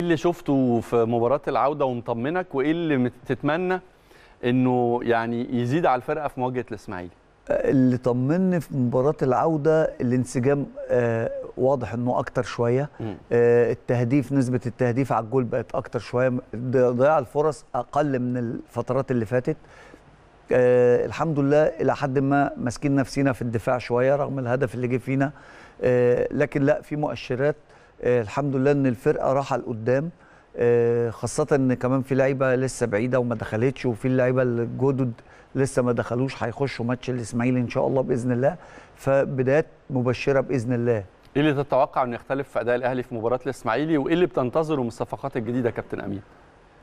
ايه اللي شفته في مباراه العوده ومطمنك وايه اللي تتمنى انه يعني يزيد على الفرقه في مواجهه الاسماعيلي اللي طمني في مباراه العوده الانسجام آه واضح انه اكتر شويه آه التهديف نسبه التهديف على الجول بقت اكتر شويه ضياع الفرص اقل من الفترات اللي فاتت آه الحمد لله الى حد ما ماسكين نفسينا في الدفاع شويه رغم الهدف اللي جه فينا آه لكن لا في مؤشرات آه، الحمد لله ان الفرقه راحه لقدام آه، خاصه ان كمان في لعيبه لسه بعيده وما دخلتش وفي اللعيبه الجدد لسه ما دخلوش هيخشوا ماتش الاسماعيلي ان شاء الله باذن الله فبدايات مبشره باذن الله ايه اللي تتوقع انه يختلف في اداء الاهلي في مباراه الاسماعيلي وايه اللي بتنتظره من الصفقات الجديده كابتن امين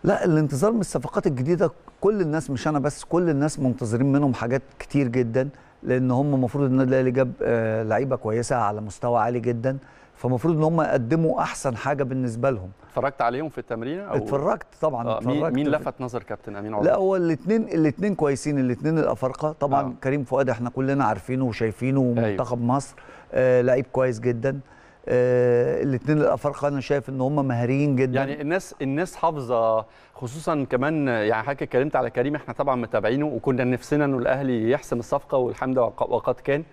لا الانتظار من الصفقات الجديده كل الناس مش انا بس كل الناس منتظرين منهم حاجات كتير جدا لان هم المفروض النادي الاهلي جاب آه، لعيبه كويسه على مستوى عالي جدا فمفروض ان هم قدموا احسن حاجه بالنسبه لهم اتفرجت عليهم في التمرين او اتفرجت طبعا آه اتفرجت مين لفت نظر كابتن امين عمر لا هو الاثنين الاثنين كويسين الاثنين الافارقه طبعا آه. كريم فؤاد احنا كلنا عارفينه وشايفينه أيوه. منتخب أيوه. مصر آه لعيب كويس جدا آه، الاثنين الافارقه انا شايف ان هم مهاريين جدا يعني الناس الناس حافظه خصوصا كمان يعني حضرتك اتكلمت على كريم احنا طبعا متابعينه وكنا نفسنا انه الاهلي يحسم الصفقه والحمد لله وقد كان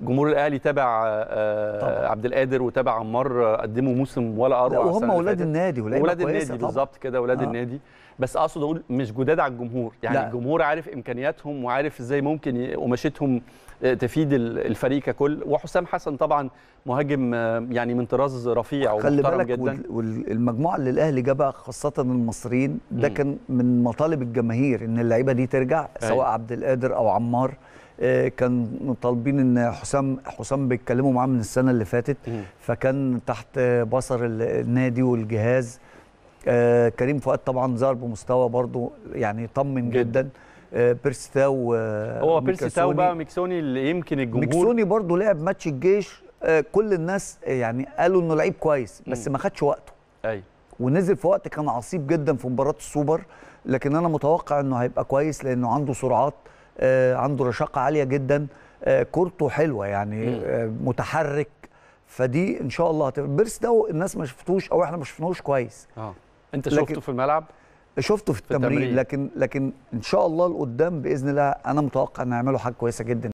جمهور الاهلي تابع آه، آه، عبد القادر وتابع عمار قدموا موسم ولا اروع وهم اولاد النادي اولاد النادي بالظبط كده اولاد آه. النادي بس اقصد اقول مش جداد على الجمهور يعني لا. الجمهور عارف امكانياتهم وعارف ازاي ممكن قماشتهم آه، تفيد الفريق ككل وحسام حسن طبعا مهاجم يعني من طراز رفيع ومحترم جدا والمجموعه اللي الاهلي جابها خاصه المصريين ده كان من مطالب الجماهير ان اللعيبه دي ترجع سواء عبد القادر او عمار آه، كان طالبين ان حسام حسام بيتكلموا معاه من السنه اللي فاتت فكان تحت بصر النادي والجهاز آه، كريم فؤاد طبعا ظهر بمستوى برضه يعني طمن جدا, بيرستاو آه، بيرسي تاو هو بيرسي تاو بقى ميكسوني اللي يمكن الجمهور ميكسوني برضه لعب ماتش الجيش كل الناس يعني قالوا انه لعيب كويس بس ما خدش وقته ايوه ونزل في وقت كان عصيب جدا في مباراه السوبر لكن انا متوقع انه هيبقى كويس لانه عنده سرعات آه، عنده رشاقه عاليه جدا آه، كورته حلوه يعني آه، متحرك فدي ان شاء الله هتبقى بيرس ده الناس ما شفتوش او احنا ما شفناهوش كويس اه انت شفته في الملعب شفته في التمرين, في التمرين لكن لكن ان شاء الله لقدام باذن الله انا متوقع ان هيعملوا حاجه كويسه جدا